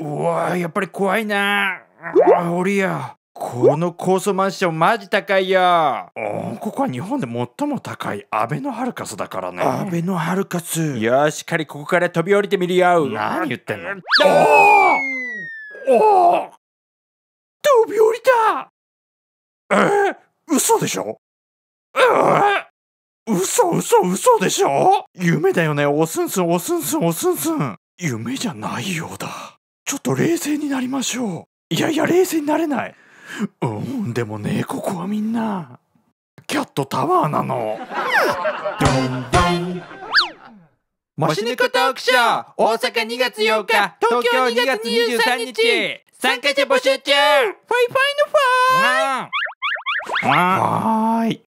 うわやっぱり怖いなあおりやこの高層マンションマジ高いよここは日本で最も高いアベノハルカスだからねアベノハルカスよしっかりここから飛び降りてみるよ何言ってんのおお飛び降りたえー、嘘でしょえ嘘嘘嘘でしょ夢だよねおすんすんおすんすんおすんすん夢じゃないようだちょっと冷静になりましょう。いやいや、冷静になれない。うん、でもね、ここはみんな、キャットタワーなの。マシネコトークショー大阪2月8日東京2月23日参加者募集中ファイファイのファイはい